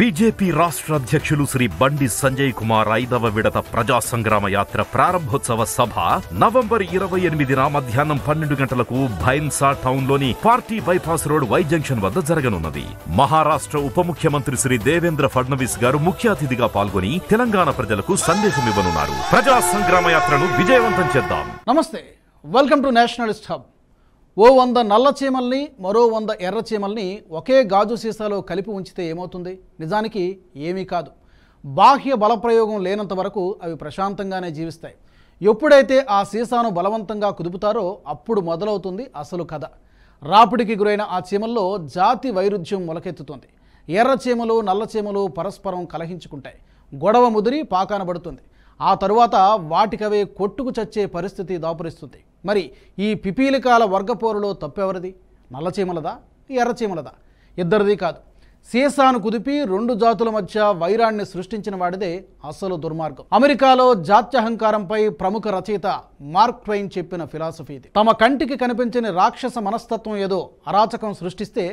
BJP రాష్ట్ర అధ్యక్షులు శ్రీ బండి సంజయ్ కుమార్ ఐదవ విడత ప్రజా సంగ్రామ యాత్ర ప్రారంభోత్సవ సభ నవంబర్ ఇరవై ఎనిమిదిన మధ్యాహ్నం పన్నెండు గంటలకు భైన్సా టౌన్ లోని party bypass road Y junction వద్ద జరగనున్నది మహారాష్ట్ర ఉప ముఖ్యమంత్రి శ్రీ దేవేంద్ర ఫడ్నవీస్ గారు ముఖ్య అతిథిగా పాల్గొని తెలంగాణ ప్రజలకు సందేశం ఇవ్వనున్నారు ప్రజా సంగ్రామ యాత్రను విజయవంతం చేద్దాం నమస్తే వెల్కమ్ టు నేషనలిస్ట్ హబ్ ఓ వంద నల్ల చీమల్ని మరో వంద ఎర్ర చీమల్ని ఒకే గాజు సీసాలో కలిపి ఉంచితే ఏమవుతుంది నిజానికి ఏమీ కాదు బాహ్య బలప్రయోగం లేనంత వరకు అవి ప్రశాంతంగానే జీవిస్తాయి ఎప్పుడైతే ఆ సీసాను బలవంతంగా కుదుపుతారో అప్పుడు మొదలవుతుంది అసలు కథ రాపిడికి గురైన ఆ చీమల్లో జాతి వైరుధ్యం మొలకెత్తుతుంది ఎర్ర చీమలు నల్ల చీమలు పరస్పరం కలహించుకుంటాయి గొడవ ముదిరి పాకానబడుతుంది ఆ తరువాత వాటికవే కొట్టుకు చచ్చే పరిస్థితి దాపురిస్తుంది మరి ఈ పిపీలికాల వర్గపోరులో తప్పెవరిది నల్లచీమలదా ఎర్రచీమలదా ఇద్దరిది కాదు సీసాను కుదిపి రెండు జాతుల మధ్య వైరాన్ని సృష్టించిన వాడిదే అసలు దుర్మార్గం అమెరికాలో జాత్యహంకారంపై ప్రముఖ రచయిత మార్క్ ట్వైన్ చెప్పిన ఫిలాసఫీ ఇది తమ కంటికి కనిపించని రాక్షస మనస్తత్వం ఏదో అరాచకం సృష్టిస్తే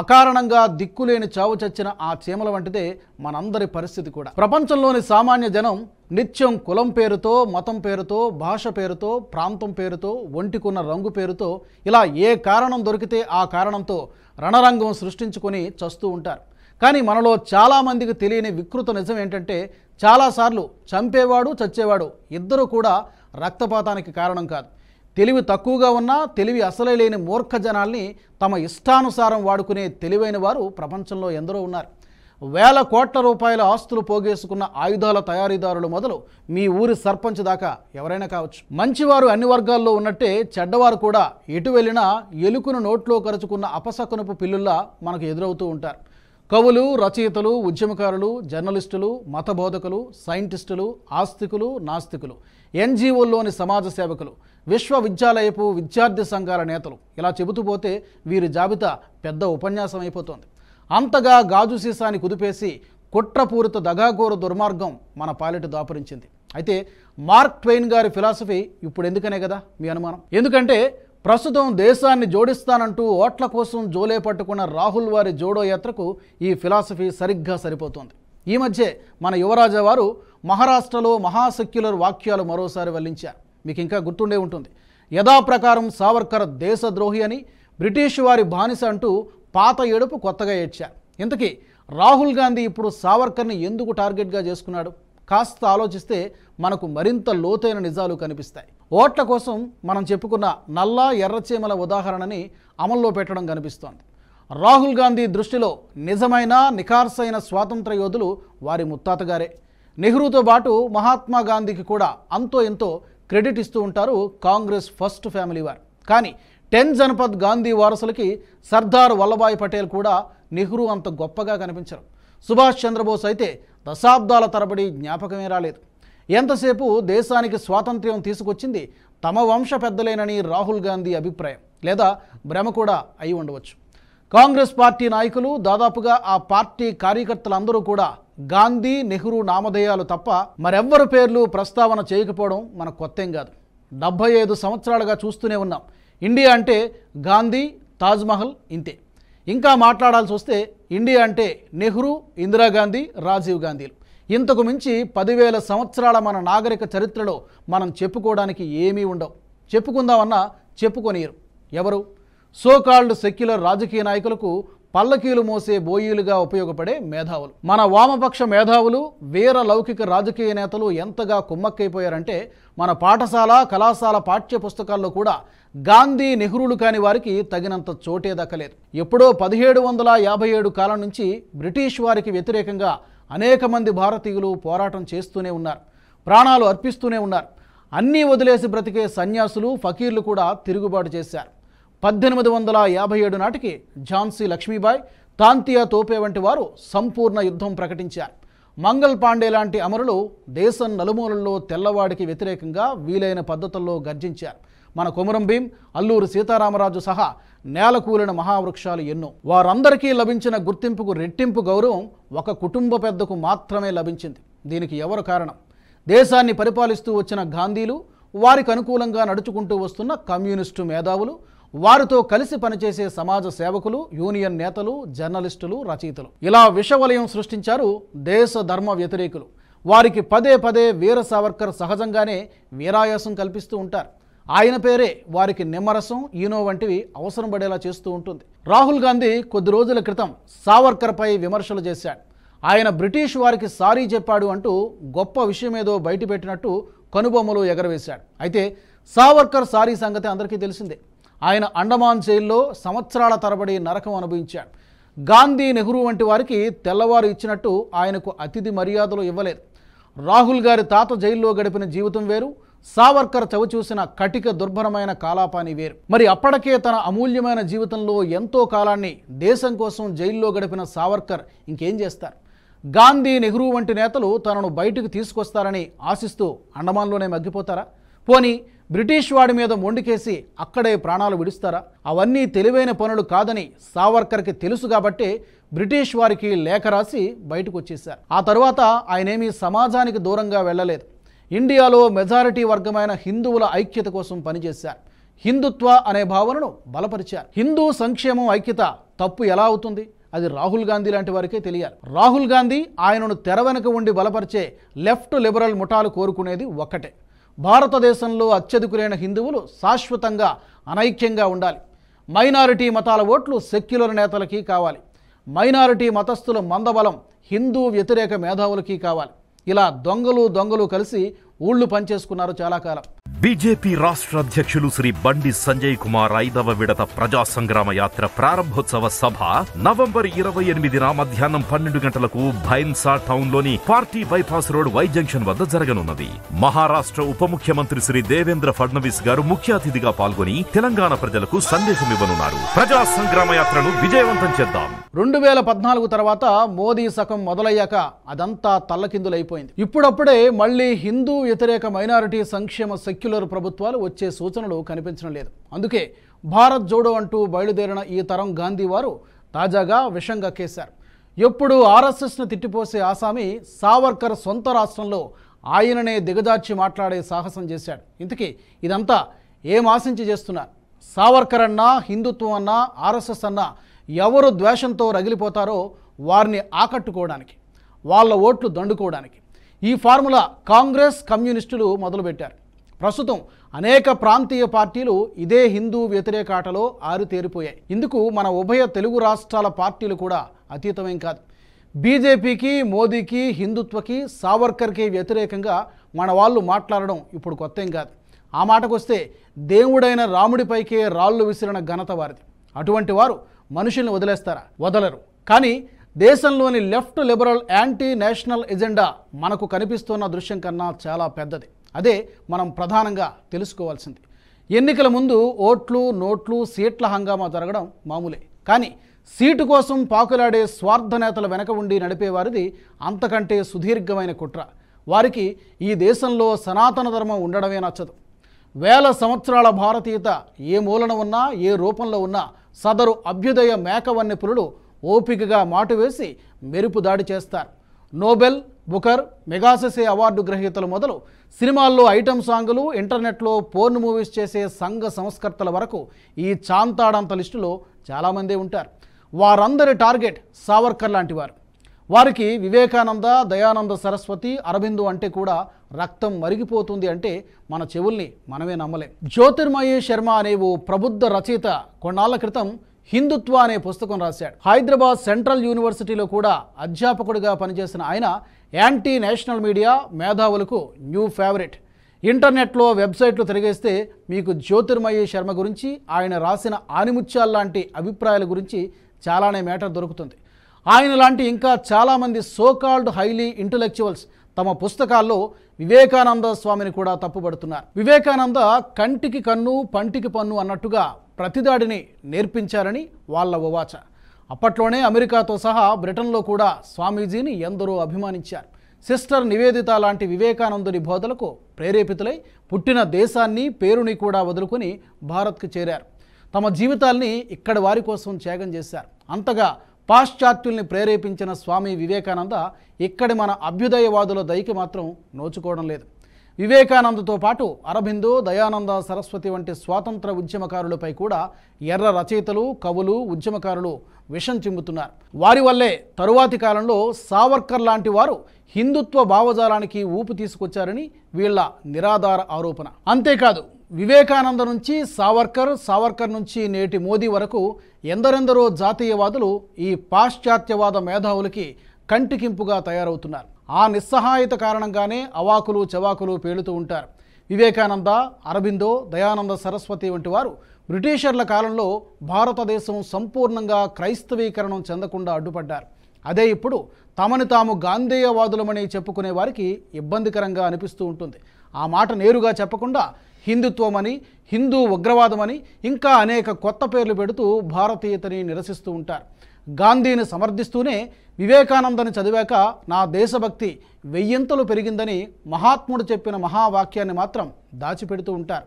అకారణంగా దిక్కులేని చావు చచ్చిన ఆ చీమల వంటిదే మనందరి పరిస్థితి కూడా ప్రపంచంలోని సామాన్య జనం నిత్యం కులం పేరుతో మతం పేరుతో భాష పేరుతో ప్రాంతం పేరుతో ఒంటికున్న రంగు పేరుతో ఇలా ఏ కారణం దొరికితే ఆ కారణంతో రణరంగం సృష్టించుకొని చస్తూ ఉంటారు కానీ మనలో చాలామందికి తెలియని వికృత నిజం ఏంటంటే చాలాసార్లు చంపేవాడు చచ్చేవాడు ఇద్దరు కూడా రక్తపాతానికి కారణం కాదు తెలివి తక్కువగా ఉన్న తెలివి అసలే లేని మూర్ఖ జనాల్ని తమ ఇష్టానుసారం వాడుకునే తెలివైన వారు ప్రపంచంలో ఎందరో ఉన్నారు వేల కోట్ల రూపాయల ఆస్తులు పోగేసుకున్న ఆయుధాల తయారీదారులు మొదలు మీ ఊరి సర్పంచ్ దాకా ఎవరైనా కావచ్చు మంచివారు అన్ని వర్గాల్లో ఉన్నట్టే చెడ్డవారు కూడా ఎటు వెళ్ళినా ఎలుకను నోట్లో కరుచుకున్న అపసకునపు పిల్లుల్లా మనకు ఎదురవుతూ ఉంటారు కవులు రచయితలు ఉద్యమకారులు జర్నలిస్టులు మత బోధకులు సైంటిస్టులు ఆస్తికులు నాస్తికులు ఎన్జిఓల్లోని సమాజ సేవకులు విశ్వవిద్యాలయపు విద్యార్థి సంఘాల నేతలు ఇలా చెబుతూ పోతే వీరి జాబితా పెద్ద ఉపన్యాసం అయిపోతుంది అంతగా గాజు సీసాని కుదిపేసి కుట్రపూరిత దగాఘోర దుర్మార్గం మన పాలిట దాపురించింది అయితే మార్క్ ట్వెయిన్ గారి ఫిలాసఫీ ఇప్పుడు ఎందుకనే కదా మీ అనుమానం ఎందుకంటే ప్రస్తుతం దేశాన్ని జోడిస్తానంటూ ఓట్ల కోసం జోలే పట్టుకున్న రాహుల్ వారి జోడో యాత్రకు ఈ ఫిలాసఫీ సరిగ్గా సరిపోతుంది ఈ మధ్య మన యువరాజా వారు మహారాష్ట్రలో మహాసెక్యులర్ వాక్యాలు మరోసారి వల్లించారు మీకు ఇంకా గుర్తుండే ఉంటుంది యథాప్రకారం సావర్కర్ దేశద్రోహి అని బ్రిటిష్ వారి బానిస అంటూ పాత ఏడుపు కొత్తగా ఏడ్చారు ఇంతకీ రాహుల్ గాంధీ ఇప్పుడు సావర్కర్ని ఎందుకు టార్గెట్గా చేసుకున్నాడు కాస్త ఆలోచిస్తే మనకు మరింత లోతైన నిజాలు కనిపిస్తాయి ఓట్ల కోసం మనం చెప్పుకున్న నల్ల ఎర్రచీమల ఉదాహరణని అమల్లో పెట్టడం కనిపిస్తోంది రాహుల్ గాంధీ దృష్టిలో నిజమైన నిఖార్సైన స్వాతంత్ర యోధులు వారి ముత్తాతగారే నెహ్రూతో పాటు మహాత్మా గాంధీకి కూడా అంతో ఎంతో క్రెడిట్ ఇస్తూ ఉంటారు కాంగ్రెస్ ఫస్ట్ ఫ్యామిలీ వారు కానీ టెన్ జనపద్ గాంధీ వారసులకి సర్దార్ వల్లభాయ్ పటేల్ కూడా నెహ్రూ అంత గొప్పగా కనిపించరు సుభాష్ చంద్రబోస్ అయితే దశాబ్దాల తరబడి జ్ఞాపకమే రాలేదు ఎంతసేపు దేశానికి స్వాతంత్ర్యం తీసుకొచ్చింది తమ వంశ పెద్దలేనని రాహుల్ గాంధీ అభిప్రాయం లేదా భ్రమ కూడా అయి ఉండవచ్చు కాంగ్రెస్ పార్టీ నాయకులు దాదాపుగా ఆ పార్టీ కార్యకర్తలందరూ కూడా గాంధీ నెహ్రూ నామధేయాలు తప్ప మరెవ్వరి పేర్లు ప్రస్తావన చేయకపోవడం మన కొత్తేం కాదు డెబ్భై ఐదు సంవత్సరాలుగా చూస్తూనే ఉన్నాం ఇండియా అంటే గాంధీ తాజ్మహల్ ఇంతే ఇంకా మాట్లాడాల్సి వస్తే ఇండియా అంటే నెహ్రూ ఇందిరాగాంధీ రాజీవ్ గాంధీలు ఇంతకు మించి పదివేల సంవత్సరాల మన నాగరిక చరిత్రలో మనం చెప్పుకోవడానికి ఏమీ ఉండవు చెప్పుకుందామన్నా చెప్పుకొనియరు ఎవరు సోకాల్డ్ సెక్యులర్ రాజకీయ నాయకులకు పల్లకీలు మోసే బోయీలుగా ఉపయోగపడే మేధావులు మన వామపక్ష మేధావులు వీర లౌకిక రాజకీయ నేతలు ఎంతగా కుమ్మక్కైపోయారంటే మన పాఠశాల కళాశాల పాఠ్య పుస్తకాల్లో కూడా గాంధీ నెహ్రూలు కాని వారికి తగినంత చోటే దక్కలేదు ఎప్పుడో పదిహేడు వందల యాభై ఏడు కాలం నుంచి బ్రిటిష్ వారికి వ్యతిరేకంగా అనేక మంది భారతీయులు పోరాటం చేస్తూనే ఉన్నారు ప్రాణాలు అర్పిస్తూనే ఉన్నారు అన్నీ వదిలేసి బ్రతికే సన్యాసులు ఫకీర్లు కూడా తిరుగుబాటు చేశారు పద్దెనిమిది వందల యాభై ఏడు నాటికి ఝాన్సీ లక్ష్మీబాయి తాంతియా తోపే వంటి వారు సంపూర్ణ యుద్ధం ప్రకటించారు మంగల్ పాండే లాంటి అమరులు దేశం నలుమూలల్లో తెల్లవాడికి వ్యతిరేకంగా వీలైన పద్ధతుల్లో గర్జించారు మన కొమురం భీం అల్లూరు సీతారామరాజు సహా నేలకూలిన మహావృక్షాలు ఎన్నో వారందరికీ లభించిన గుర్తింపుకు రెట్టింపు గౌరవం ఒక కుటుంబ పెద్దకు మాత్రమే లభించింది దీనికి ఎవరు కారణం దేశాన్ని పరిపాలిస్తూ వచ్చిన గాంధీలు వారికి అనుకూలంగా నడుచుకుంటూ వస్తున్న కమ్యూనిస్టు మేధావులు వారితో కలిసి పనిచేసే సమాజ సేవకులు యూనియన్ నేతలు జర్నలిస్టులు రచయితలు ఇలా విషవలయం సృష్టించారు దేశ ధర్మ వ్యతిరేకులు వారికి పదే పదే వీర సావర్కర్ సహజంగానే వీరాయాసం కల్పిస్తూ ఉంటారు ఆయన పేరే వారికి నిమ్మరసం ఈనో వంటివి అవసరం పడేలా చేస్తూ ఉంటుంది రాహుల్ గాంధీ కొద్ది రోజుల క్రితం సావర్కర్పై విమర్శలు చేశాడు ఆయన బ్రిటిష్ వారికి సారీ చెప్పాడు అంటూ గొప్ప విషయమేదో బయటపెట్టినట్టు కనుబొమ్మలు ఎగరవేశాడు అయితే సావర్కర్ సారీ సంగతి అందరికీ తెలిసిందే ఆయన అండమాన్ జైల్లో సంవత్సరాల తరబడి నరకం అనుభవించాడు గాంధీ నెహ్రూ వంటి వారికి తెల్లవారు ఇచ్చినట్టు ఆయనకు అతిథి మర్యాదలు ఇవ్వలేదు రాహుల్ గారి తాత జైల్లో గడిపిన జీవితం వేరు సావర్కర్ చవి చూసిన కటిక దుర్భరమైన కాలాపాని వేరు మరి అప్పటికే తన అమూల్యమైన జీవితంలో ఎంతో కాలాన్ని దేశం కోసం జైల్లో గడిపిన సావర్కర్ ఇంకేం చేస్తారు గాంధీ నెహ్రూ వంటి నేతలు తనను బయటకు తీసుకొస్తారని ఆశిస్తూ అండమాన్లోనే మగ్గిపోతారా పోనీ బ్రిటిష్ వాడి మీద మొండికేసి అక్కడే ప్రాణాలు విడుస్తారా అవన్నీ తెలివైన పనులు కాదని సావర్కర్కి తెలుసు కాబట్టి బ్రిటిష్ వారికి లేఖ రాసి బయటకు వచ్చేశారు ఆ తర్వాత ఆయనేమీ సమాజానికి దూరంగా వెళ్ళలేదు ఇండియాలో మెజారిటీ వర్గమైన హిందువుల ఐక్యత కోసం పనిచేశారు హిందుత్వ అనే భావనను బలపరిచారు హిందూ సంక్షేమం ఐక్యత తప్పు ఎలా అవుతుంది అది రాహుల్ గాంధీ లాంటి వారికే తెలియాలి రాహుల్ గాంధీ ఆయనను తెర వెనుక ఉండి బలపరిచే లెఫ్ట్ లిబరల్ ముఠాలు కోరుకునేది ఒక్కటే భారతదేశంలో అత్యధికులైన హిందువులు శాశ్వతంగా అనైక్యంగా ఉండాలి మైనారిటీ మతాల ఓట్లు సెక్యులర్ నేతలకి కావాలి మైనారిటీ మతస్థుల మందబలం హిందూ వ్యతిరేక మేధావులకి కావాలి ఇలా దొంగలు దొంగలు కలిసి ఊళ్ళు పనిచేసుకున్నారు చాలా కాలం బీజేపీ రాష్ట్ర అధ్యక్షులు శ్రీ బండి సంజయ్ కుమార్ ఐదవ విడత ప్రజా సంగ్రామ యాత్ర ప్రారంభోత్సవ సభ నవంబర్ ఇరవై ఎనిమిదిన మధ్యాహ్నం పన్నెండు గంటలకు భైన్సా టౌన్ లోని party bypass road Y junction వద్ద జరగనున్నది మహారాష్ట్ర ఉప ముఖ్యమంత్రి శ్రీ దేవేంద్ర ఫడ్నవీస్ గారు ముఖ్య అతిథిగా పాల్గొని తెలంగాణ ప్రజలకు సందేశం ఇవ్వనున్నారు ప్రజా సంగ్రామ యాత్రను విజయవంతం చేద్దాం రెండు వేల పద్నాలుగు తర్వాత మోదీ సకం మొదలయ్యాక అదంతా తల్లకిందులైపోయింది ఇప్పుడప్పుడే మళ్ళీ హిందూ వ్యతిరేక మైనారిటీ సంక్షేమ సెక్యులర్ ప్రభుత్వాలు వచ్చే సూచనలు కనిపించడం లేదు అందుకే భారత్ జోడో అంటూ బయలుదేరిన ఈ తరం గాంధీ వారు తాజాగా విషంగా కేశారు ఎప్పుడు ఆర్ఎస్ఎస్ను తిట్టిపోసే ఆసామి సావర్కర్ సొంత రాష్ట్రంలో ఆయననే దిగజార్చి మాట్లాడే సాహసం చేశాడు ఇంతకీ ఇదంతా ఏం ఆశించి చేస్తున్నారు సావర్కర్ అన్నా హిందుత్వం అన్నా ఆర్ఎస్ఎస్ అన్నా ఎవరు ద్వేషంతో రగిలిపోతారో వారిని ఆకట్టుకోవడానికి వాళ్ళ ఓట్లు దండుకోవడానికి ఈ ఫార్ములా కాంగ్రెస్ కమ్యూనిస్టులు మొదలుపెట్టారు ప్రస్తుతం అనేక ప్రాంతీయ పార్టీలు ఇదే హిందూ వ్యతిరేక ఆటలో ఆరితేరిపోయాయి ఇందుకు మన ఉభయ తెలుగు రాష్ట్రాల పార్టీలు కూడా అతీతమేం కాదు బీజేపీకి మోదీకి హిందుత్వకి సావర్కర్కి వ్యతిరేకంగా మన వాళ్ళు మాట్లాడడం ఇప్పుడు ఏం కాదు ఆ మాటకొస్తే దేవుడైన రాముడిపైకే రాళ్ళు విసిరిన ఘనత వారిది అటువంటి వారు మనుషుల్ని వదిలేస్తారా వదలరు కానీ దేశంలోని left liberal anti national agenda మనకు కనిపిస్తున్న దృశ్యం కన్నా చాలా పెద్దది అదే మనం ప్రధానంగా తెలుసుకోవాల్సింది ఎన్నికల ముందు ఓట్లు నోట్లు సీట్ల హంగామా జరగడం మామూలే కానీ సీటు కోసం పాకులాడే స్వార్థ నేతల వెనక ఉండి నడిపేవారిది అంతకంటే సుదీర్ఘమైన కుట్ర వారికి ఈ దేశంలో సనాతన ధర్మం ఉండడమే నచ్చదు వేల సంవత్సరాల భారతీయత ఏ మూలన ఉన్నా ఏ రూపంలో ఉన్నా సదరు అభ్యుదయ మేకవన్నెపులు ఓపికగా మాటు వేసి మెరుపు దాడి చేస్తారు నోబెల్ బుకర్ మెగాసెసే అవార్డు గ్రహీతలు మొదలు సినిమాల్లో ఐటమ్ సాంగులు ఇంటర్నెట్లో పోర్న్ మూవీస్ చేసే సంఘ సంస్కర్తల వరకు ఈ చాంతాడంత లిస్టులో చాలామందే ఉంటారు వారందరి టార్గెట్ సావర్కర్ లాంటి వారు వారికి వివేకానంద దయానంద సరస్వతి అరబిందు అంటే కూడా రక్తం మరిగిపోతుంది అంటే మన చెవుల్ని మనమే నమ్మలేం జ్యోతిర్మయీ శర్మ అనే ఓ ప్రబుద్ధ రచయిత కొన్నాళ్ల క్రితం హిందుత్వ అనే పుస్తకం రాశాడు హైదరాబాద్ సెంట్రల్ యూనివర్సిటీలో కూడా అధ్యాపకుడిగా పనిచేసిన ఆయన యాంటీ నేషనల్ మీడియా మేధావులకు న్యూ ఫేవరెట్ ఇంటర్నెట్లో వెబ్సైట్లు తిరిగేస్తే మీకు జ్యోతిర్మయీ శర్మ గురించి ఆయన రాసిన ఆనిముత్యాల లాంటి అభిప్రాయాల గురించి చాలానే మేటర్ దొరుకుతుంది ఆయన లాంటి ఇంకా చాలామంది సోకాల్డ్ హైలీ ఇంటలెక్చువల్స్ తమ పుస్తకాల్లో వివేకానంద స్వామిని కూడా తప్పుపడుతున్నారు వివేకానంద కంటికి కన్ను పంటికి పన్ను అన్నట్టుగా ప్రతిదాడిని నేర్పించారని వాళ్ళ ఉవాచ అప్పట్లోనే అమెరికాతో సహా బ్రిటన్లో కూడా స్వామీజీని ఎందరో అభిమానించారు సిస్టర్ నివేదిత లాంటి వివేకానందుని బోధలకు ప్రేరేపితులై పుట్టిన దేశాన్ని పేరుని కూడా వదులుకొని భారత్కు చేరారు తమ జీవితాల్ని ఇక్కడ వారి కోసం త్యాగం చేశారు అంతగా పాశ్చాత్యుల్ని ప్రేరేపించిన స్వామి వివేకానంద ఇక్కడి మన అభ్యుదయవాదుల దయకి మాత్రం నోచుకోవడం లేదు వివేకానందతో పాటు అరబిందో దయానంద సరస్వతి వంటి స్వాతంత్ర ఉద్యమకారులపై కూడా ఎర్ర రచయితలు కవులు ఉద్యమకారులు విషం చిమ్ముతున్నారు వారి వల్లే తరువాతి కాలంలో సావర్కర్ లాంటి వారు హిందుత్వ భావజాలానికి ఊపు తీసుకొచ్చారని వీళ్ల నిరాధార ఆరోపణ అంతేకాదు వివేకానంద నుంచి సావర్కర్ సావర్కర్ నుంచి నేటి మోదీ వరకు ఎందరెందరో జాతీయవాదులు ఈ పాశ్చాత్యవాద మేధావులకి కంటికింపుగా తయారవుతున్నారు ఆ నిస్సహాయత కారణంగానే అవాకులు చవాకులు పేలుతూ ఉంటారు వివేకానంద అరబిందో దయానంద సరస్వతి వంటి వారు బ్రిటిషర్ల కాలంలో భారతదేశం సంపూర్ణంగా క్రైస్తవీకరణం చెందకుండా అడ్డుపడ్డారు అదే ఇప్పుడు తమని తాము గాంధేయవాదులమని చెప్పుకునే వారికి ఇబ్బందికరంగా అనిపిస్తూ ఉంటుంది ఆ మాట నేరుగా చెప్పకుండా హిందుత్వమని హిందూ ఉగ్రవాదమని ఇంకా అనేక కొత్త పేర్లు పెడుతూ భారతీయతని నిరసిస్తూ ఉంటారు గాంధీని సమర్థిస్తూనే వివేకానందని చదివాక నా దేశభక్తి వెయ్యింతలు పెరిగిందని మహాత్ముడు చెప్పిన మహావాక్యాన్ని మాత్రం దాచిపెడుతూ ఉంటారు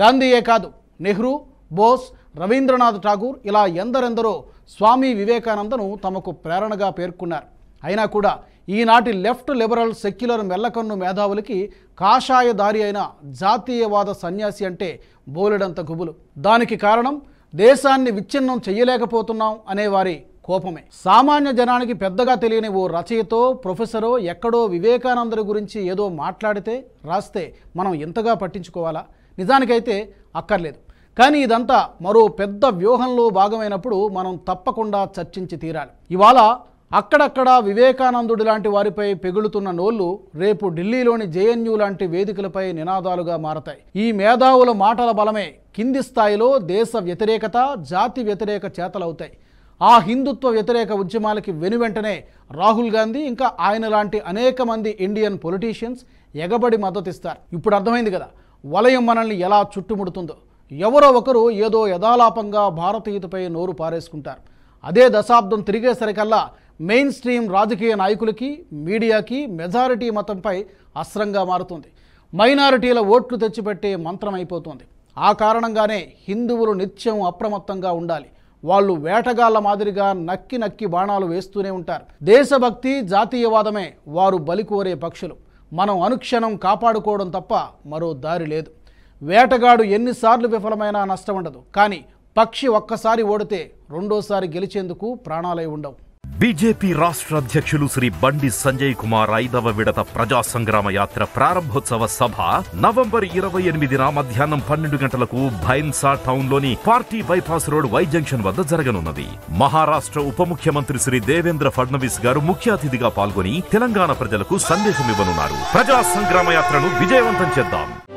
గాంధీయే కాదు నెహ్రూ బోస్ రవీంద్రనాథ్ ఠాగూర్ ఇలా ఎందరెందరో స్వామి వివేకానందను తమకు ప్రేరణగా పేర్కొన్నారు అయినా కూడా ఈనాటి లెఫ్ట్ లిబరల్ సెక్యులర్ మెల్లకన్ను మేధావులకి కాషాయ దారి అయిన జాతీయవాద సన్యాసి అంటే బోలెడంత గుబులు దానికి కారణం దేశాన్ని విచ్ఛిన్నం చేయలేకపోతున్నాం అనేవారి కోపమే సామాన్య జనానికి పెద్దగా తెలియని ఓ రచయితో ప్రొఫెసరో ఎక్కడో వివేకానందుడి గురించి ఏదో మాట్లాడితే రాస్తే మనం ఎంతగా పట్టించుకోవాలా నిజానికైతే అక్కర్లేదు కానీ ఇదంతా మరో పెద్ద వ్యూహంలో భాగమైనప్పుడు మనం తప్పకుండా చర్చించి తీరాలి ఇవాళ అక్కడక్కడ వివేకానందుడి లాంటి వారిపై పెగులుతున్న నోళ్లు రేపు ఢిల్లీలోని జేఎన్యూ లాంటి వేదికలపై నినాదాలుగా మారతాయి ఈ మేధావుల మాటల బలమే కింది స్థాయిలో దేశ వ్యతిరేకత జాతి వ్యతిరేక చేతలవుతాయి ఆ హిందుత్వ వ్యతిరేక ఉద్యమాలకి వెనువెంటనే రాహుల్ గాంధీ ఇంకా ఆయన లాంటి అనేక మంది ఇండియన్ పొలిటీషియన్స్ ఎగబడి మద్దతిస్తారు ఇప్పుడు అర్థమైంది కదా వలయం మనల్ని ఎలా చుట్టుముడుతుందో ఎవరో ఒకరు ఏదో యథాలాపంగా భారతీయతపై నోరు పారేసుకుంటారు అదే దశాబ్దం తిరిగేసరికల్లా మెయిన్ స్ట్రీమ్ రాజకీయ నాయకులకి మీడియాకి మెజారిటీ మతంపై అస్త్రంగా మారుతుంది మైనారిటీల ఓట్లు తెచ్చిపెట్టే మంత్రం అయిపోతుంది ఆ కారణంగానే హిందువులు నిత్యం అప్రమత్తంగా ఉండాలి వాళ్ళు వేటగాళ్ల మాదిరిగా నక్కి నక్కి బాణాలు వేస్తూనే ఉంటారు దేశభక్తి జాతీయవాదమే వారు బలికోరే పక్షులు మనం అనుక్షణం కాపాడుకోవడం తప్ప మరో దారి లేదు వేటగాడు ఎన్నిసార్లు విఫలమైనా నష్టం ఉండదు కానీ పక్షి ఒక్కసారి ఓడితే రెండోసారి గెలిచేందుకు ప్రాణాలై ఉండవు బీజేపీ రాష్ట్ర అధ్యక్షులు శ్రీ బండి సంజయ్ కుమార్ ఐదవ విడత ప్రజా సంగ్రామ యాత్ర ప్రారంభోత్సవ సభ నవంబర్ ఇరవై ఎనిమిదిన మధ్యాహ్నం పన్నెండు గంటలకు భైన్సా టౌన్ లోని party bypass road Y junction వద్ద జరగనున్నది మహారాష్ట్ర ఉప ముఖ్యమంత్రి శ్రీ దేవేంద్ర ఫడ్నవీస్ గారు ముఖ్య అతిథిగా పాల్గొని తెలంగాణ ప్రజలకు సందేశం ఇవ్వనున్నారు ప్రజా సంగ్రామ యాత్రను విజయవంతం చేద్దాం